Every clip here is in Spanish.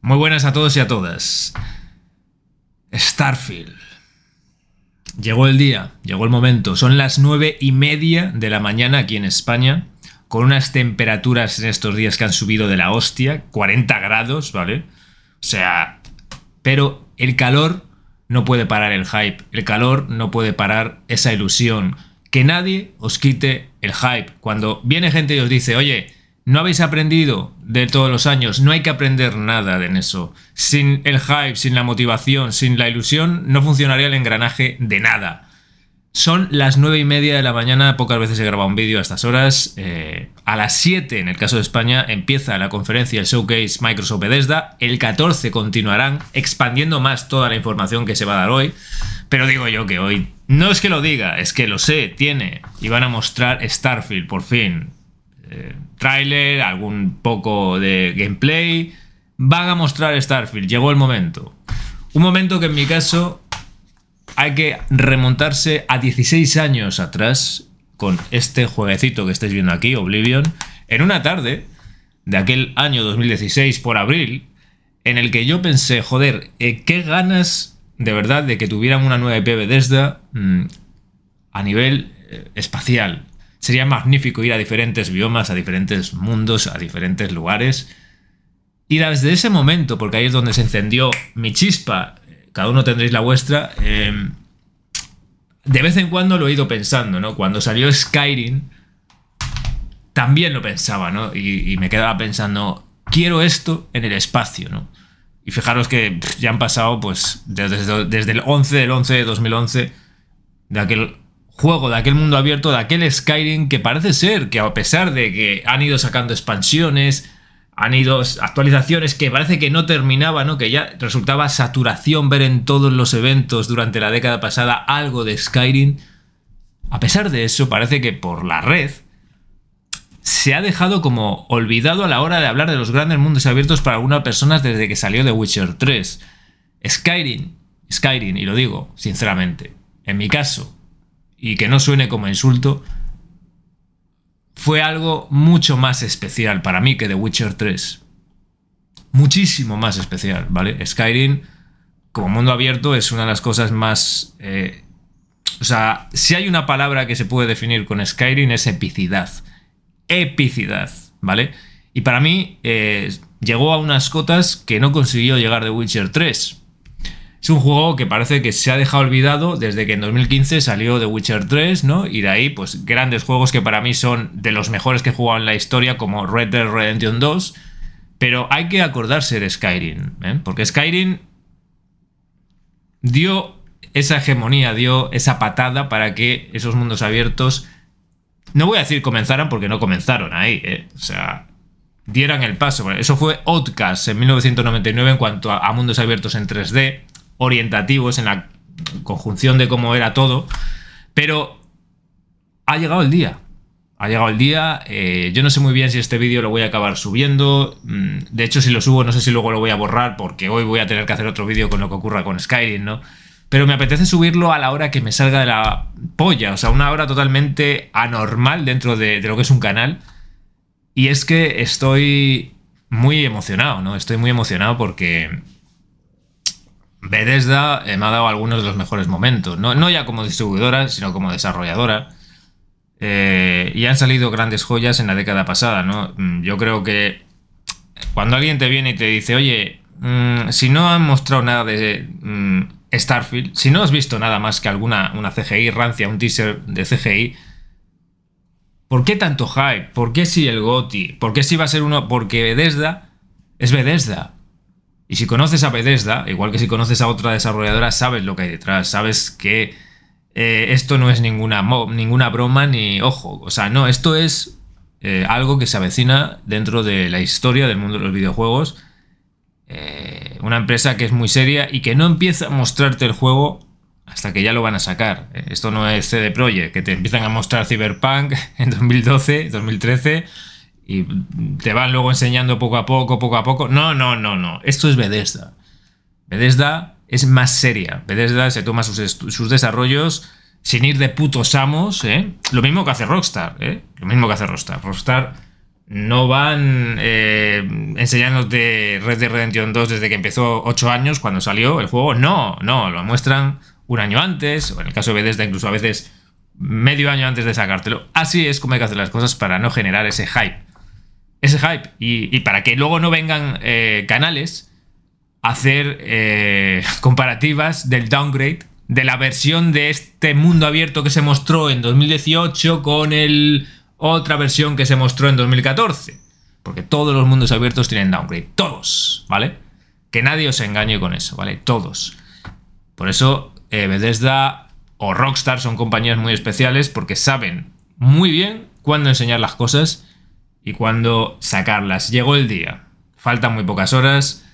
Muy buenas a todos y a todas. Starfield. Llegó el día, llegó el momento. Son las nueve y media de la mañana aquí en España, con unas temperaturas en estos días que han subido de la hostia, 40 grados, ¿vale? O sea, pero el calor no puede parar el hype, el calor no puede parar esa ilusión. Que nadie os quite el hype. Cuando viene gente y os dice, oye, no habéis aprendido de todos los años, no hay que aprender nada en eso. Sin el hype, sin la motivación, sin la ilusión, no funcionaría el engranaje de nada. Son las nueve y media de la mañana, pocas veces se graba un vídeo a estas horas. Eh, a las 7, en el caso de España, empieza la conferencia, el showcase Microsoft Bethesda. El 14 continuarán expandiendo más toda la información que se va a dar hoy. Pero digo yo que hoy, no es que lo diga, es que lo sé, tiene. Y van a mostrar Starfield, por fin. Eh, trailer algún poco de gameplay. Van a mostrar Starfield, llegó el momento. Un momento que en mi caso hay que remontarse a 16 años atrás con este jueguecito que estáis viendo aquí, Oblivion, en una tarde de aquel año 2016 por abril, en el que yo pensé, joder, eh, qué ganas de verdad de que tuvieran una nueva IP desde mm, a nivel eh, espacial. Sería magnífico ir a diferentes biomas, a diferentes mundos, a diferentes lugares. Y desde ese momento, porque ahí es donde se encendió mi chispa, cada uno tendréis la vuestra, em, de vez en cuando lo he ido pensando, ¿no? Cuando salió Skyrim, también lo pensaba, ¿no? Y, me quedaba pensando, quiero esto en el espacio, ¿no? Y fijaros que ya han pasado, pues, desde, el 11 del 11 de 2011, de aquel juego de aquel mundo abierto, de aquel Skyrim, que parece ser que a pesar de que han ido sacando expansiones, han ido actualizaciones que parece que no terminaba, ¿no? que ya resultaba saturación ver en todos los eventos durante la década pasada algo de Skyrim, a pesar de eso parece que por la red se ha dejado como olvidado a la hora de hablar de los grandes mundos abiertos para algunas personas desde que salió The Witcher 3. Skyrim, Skyrim, y lo digo sinceramente, en mi caso, y que no suene como insulto, fue algo mucho más especial para mí que The Witcher 3. Muchísimo más especial, ¿vale? Skyrim, como mundo abierto, es una de las cosas más... Eh, o sea, si hay una palabra que se puede definir con Skyrim es epicidad. Epicidad, ¿vale? Y para mí eh, llegó a unas cotas que no consiguió llegar The Witcher 3. Es un juego que parece que se ha dejado olvidado desde que en 2015 salió The Witcher 3, ¿no? Y de ahí, pues grandes juegos que para mí son de los mejores que he jugado en la historia, como Red Dead Redemption 2. Pero hay que acordarse de Skyrim, ¿eh? Porque Skyrim dio esa hegemonía, dio esa patada para que esos mundos abiertos, no voy a decir comenzaran porque no comenzaron ahí, ¿eh? O sea, dieran el paso. Eso fue Outcast en 1999 en cuanto a mundos abiertos en 3D orientativos en la conjunción de cómo era todo, pero ha llegado el día. Ha llegado el día, eh, yo no sé muy bien si este vídeo lo voy a acabar subiendo, mm, de hecho si lo subo no sé si luego lo voy a borrar porque hoy voy a tener que hacer otro vídeo con lo que ocurra con Skyrim, ¿no? Pero me apetece subirlo a la hora que me salga de la polla, o sea, una hora totalmente anormal dentro de, de lo que es un canal. Y es que estoy muy emocionado, ¿no? Estoy muy emocionado porque Bethesda eh, me ha dado algunos de los mejores momentos, no, ya como distribuidora, sino como desarrolladora. Eh, y han salido grandes joyas en la década pasada, ¿no? Mm, yo creo que cuando alguien te viene y te dice, oye, mm, si no han mostrado nada de mm, Starfield, si no has visto nada más que alguna una CGI rancia, un teaser de CGI, ¿por qué tanto hype? ¿Por qué si el GOTI? ¿Por qué si va a ser uno? Porque Bethesda es Bethesda. Y si conoces a Bethesda, igual que si conoces a otra desarrolladora, sabes lo que hay detrás, sabes que eh, esto no es ninguna, ninguna broma ni ojo. O sea, no, esto es eh, algo que se avecina dentro de la historia del mundo de los videojuegos. Eh, una empresa que es muy seria y que no empieza a mostrarte el juego hasta que ya lo van a sacar. Esto no es CD Projekt, que te empiezan a mostrar Cyberpunk en 2012, 2013 y te van luego enseñando poco a poco, poco a poco. No, no, no, no. Esto es Bethesda. Bethesda es más seria. Bethesda se toma sus, desarrollos sin ir de putos amos, ¿eh? Lo mismo que hace Rockstar, ¿eh? Lo mismo que hace Rockstar. Rockstar no van eh, enseñándote Red Dead Redemption 2 desde que empezó 8 años cuando salió el juego. No, no, lo muestran un año antes, o en el caso de Bethesda incluso a veces medio año antes de sacártelo. Así es como hay que hacer las cosas para no generar ese hype ese hype y, para que luego no vengan eh, canales a hacer eh, comparativas del downgrade de la versión de este mundo abierto que se mostró en 2018 con el otra versión que se mostró en 2014. Porque todos los mundos abiertos tienen downgrade. Todos, ¿vale? Que nadie os engañe con eso, ¿vale? Todos. Por eso eh, Bethesda o Rockstar son compañías muy especiales porque saben muy bien cuándo enseñar las cosas y cuando sacarlas. Llegó el día, faltan muy pocas horas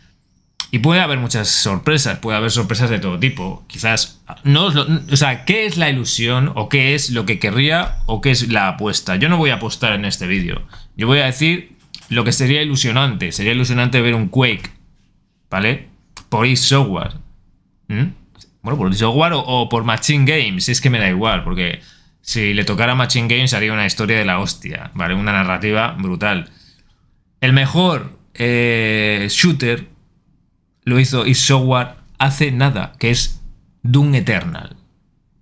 y puede haber muchas sorpresas, puede haber sorpresas de todo tipo. Quizás, no, o sea, ¿qué es la ilusión o qué es lo que querría o qué es la apuesta? Yo no voy a apostar en este vídeo, yo voy a decir lo que sería ilusionante. Sería ilusionante ver un Quake, ¿vale? Por iSoftware, Software. ¿Mm? Bueno, por iSoftware o, o por Machine Games, es que me da igual, porque si le tocara Machine Games haría una historia de la hostia, ¿vale? Una narrativa brutal. El mejor eh, shooter lo hizo y Software hace nada, que es Doom Eternal.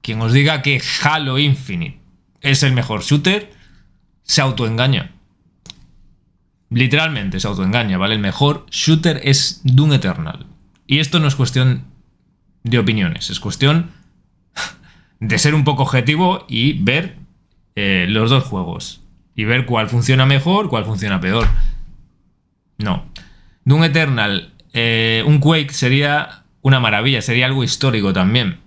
Quien os diga que Halo Infinite es el mejor shooter, se autoengaña. Literalmente se autoengaña, ¿vale? El mejor shooter es Doom Eternal. Y esto no es cuestión de opiniones, es cuestión de ser un poco objetivo y ver eh, los dos juegos. Y ver cuál funciona mejor, cuál funciona peor. No. Doom Eternal, eh, un Quake sería una maravilla, sería algo histórico también.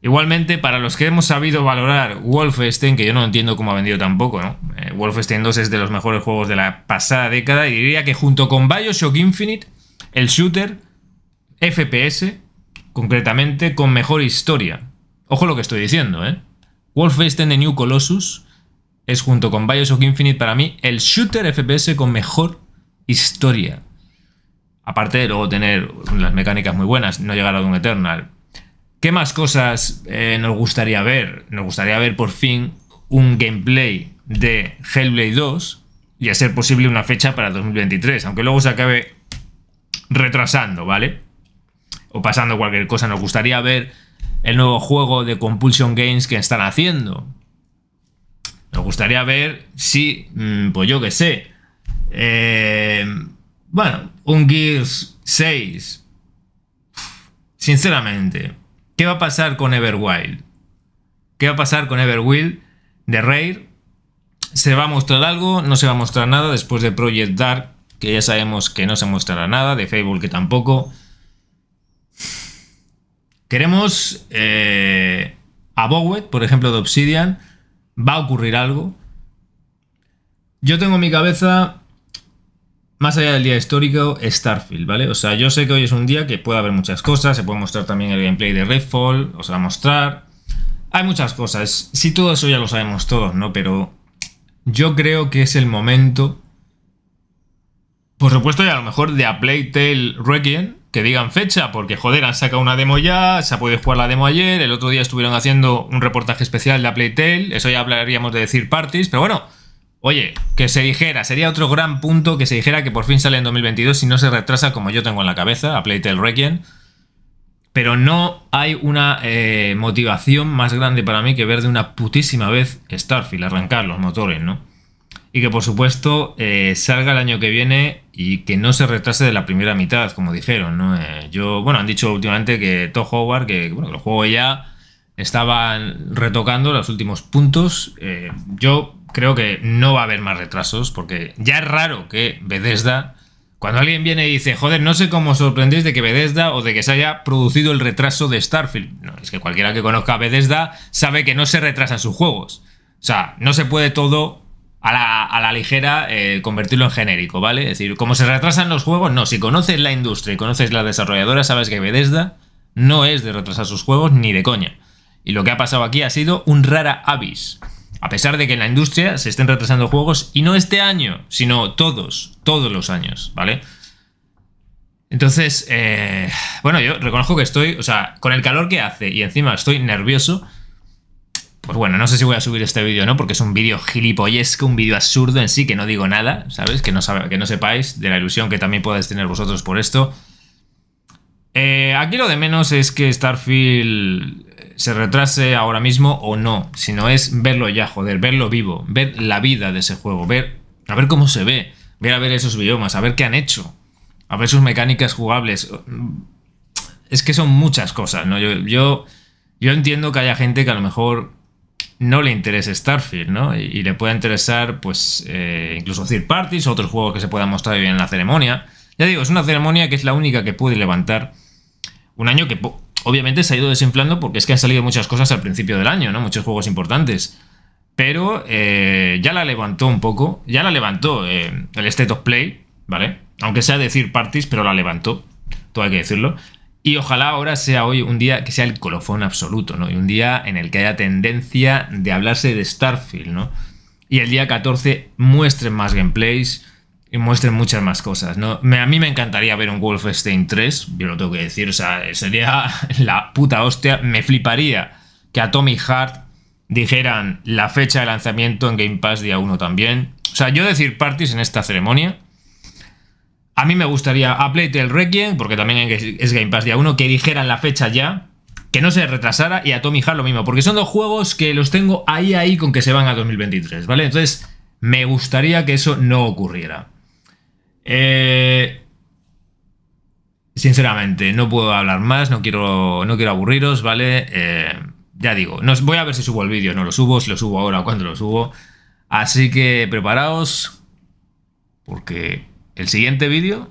Igualmente, para los que hemos sabido valorar Wolfenstein, que yo no entiendo cómo ha vendido tampoco, ¿no? Eh, Wolfenstein 2 es de los mejores juegos de la pasada década y diría que junto con Bioshock Infinite, el shooter FPS, concretamente, con mejor historia. Ojo lo que estoy diciendo, ¿eh? Wolfenstein The New Colossus es junto con Bioshock Infinite para mí el shooter FPS con mejor historia. Aparte de luego tener las mecánicas muy buenas, no llegar a un Eternal. ¿Qué más cosas eh, nos gustaría ver? Nos gustaría ver por fin un gameplay de Hellblade 2 y a ser posible una fecha para 2023, aunque luego se acabe retrasando, ¿vale? O pasando cualquier cosa. Nos gustaría ver el nuevo juego de Compulsion Games que están haciendo. me gustaría ver si, mm, pues yo qué sé, eh, bueno, un Gears 6. Sinceramente, ¿qué va a pasar con Everwild? ¿Qué va a pasar con Everwild de Rare? ¿Se va a mostrar algo? ¿No se va a mostrar nada después de Project Dark? Que ya sabemos que no se mostrará nada, de Facebook que tampoco. Queremos eh, a Bowet, por ejemplo, de Obsidian. Va a ocurrir algo. Yo tengo en mi cabeza, más allá del día histórico, Starfield, ¿vale? O sea, yo sé que hoy es un día que puede haber muchas cosas. Se puede mostrar también el gameplay de Redfall, os va a mostrar. Hay muchas cosas. Si todo eso ya lo sabemos todos, ¿no? Pero yo creo que es el momento. Por supuesto, y a lo mejor de A Playtale Requiem, que digan fecha, porque joder, han sacado una demo ya, se ha podido jugar la demo ayer, el otro día estuvieron haciendo un reportaje especial de la Playtale, eso ya hablaríamos de decir parties, pero bueno, oye, que se dijera, sería otro gran punto que se dijera que por fin sale en 2022 si no se retrasa como yo tengo en la cabeza, a Playtale Requiem, pero no hay una eh, motivación más grande para mí que ver de una putísima vez Starfield arrancar los motores, ¿no? y que por supuesto eh, salga el año que viene y que no se retrase de la primera mitad, como dijeron. ¿no? Eh, yo, bueno, han dicho últimamente que todo Howard, que, bueno, el juego ya estaban retocando los últimos puntos. Eh, yo creo que no va a haber más retrasos, porque ya es raro que Bethesda, cuando alguien viene y dice, joder, no sé cómo os sorprendéis de que Bethesda o de que se haya producido el retraso de Starfield. es que cualquiera que conozca a Bethesda sabe que no se retrasan sus juegos. O sea, no se puede todo a la, ligera eh, convertirlo en genérico, ¿vale? Es decir, como se retrasan los juegos, no, si conoces la industria y conoces la desarrolladora sabes que Bethesda no es de retrasar sus juegos ni de coña. Y lo que ha pasado aquí ha sido un rara avis. A pesar de que en la industria se estén retrasando juegos, y no este año, sino todos, todos los años, ¿vale? Entonces, eh, bueno, yo reconozco que estoy, o sea, con el calor que hace y encima estoy nervioso, pues bueno, no sé si voy a subir este vídeo o no, porque es un vídeo gilipollesco, un vídeo absurdo en sí, que no digo nada, ¿sabes? Que no, que no sepáis de la ilusión que también podéis tener vosotros por esto. Eh, aquí lo de menos es que Starfield eh, se retrase ahora mismo o no, sino es verlo ya, joder, verlo vivo, ver la vida de ese juego, ver a ver cómo se ve, ver a ver esos biomas, a ver qué han hecho, a ver sus mecánicas jugables. Es que son muchas cosas, ¿no? Yo, yo, yo entiendo que haya gente que a lo mejor no le interese Starfield, ¿no? Y, le puede interesar, pues, eh, incluso third parties o otros juegos que se puedan mostrar bien en la ceremonia. Ya digo, es una ceremonia que es la única que puede levantar un año que obviamente se ha ido desinflando porque es que han salido muchas cosas al principio del año, ¿no? Muchos juegos importantes. Pero eh, ya la levantó un poco, ya la levantó eh, el State of Play, ¿vale? Aunque sea decir parties, pero la levantó, todo hay que decirlo. Y ojalá ahora sea hoy un día que sea el colofón absoluto, ¿no? Y un día en el que haya tendencia de hablarse de Starfield, ¿no? Y el día 14 muestren más gameplays y muestren muchas más cosas, ¿no? a mí me encantaría ver un Wolfenstein 3, yo lo tengo que decir, o sea, sería la puta hostia. Me fliparía que a Tommy Hart dijeran la fecha de lanzamiento en Game Pass día 1 también. O sea, yo decir parties en esta ceremonia a mí me gustaría a el Requiem, porque también es Game Pass día 1, que dijeran la fecha ya, que no se retrasara, y a Tommy Hart lo mismo, porque son dos juegos que los tengo ahí ahí con que se van a 2023, ¿vale? Entonces, me gustaría que eso no ocurriera. Eh, sinceramente, no puedo hablar más, no quiero, no quiero aburriros, ¿vale? Eh, ya digo, no, voy a ver si subo el vídeo, no lo subo, si lo subo ahora o lo subo. Así que preparaos, porque el siguiente vídeo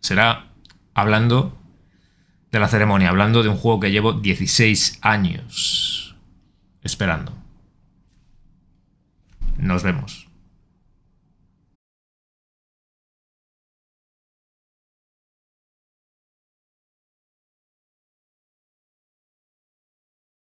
será hablando de la ceremonia, hablando de un juego que llevo 16 años esperando. Nos vemos.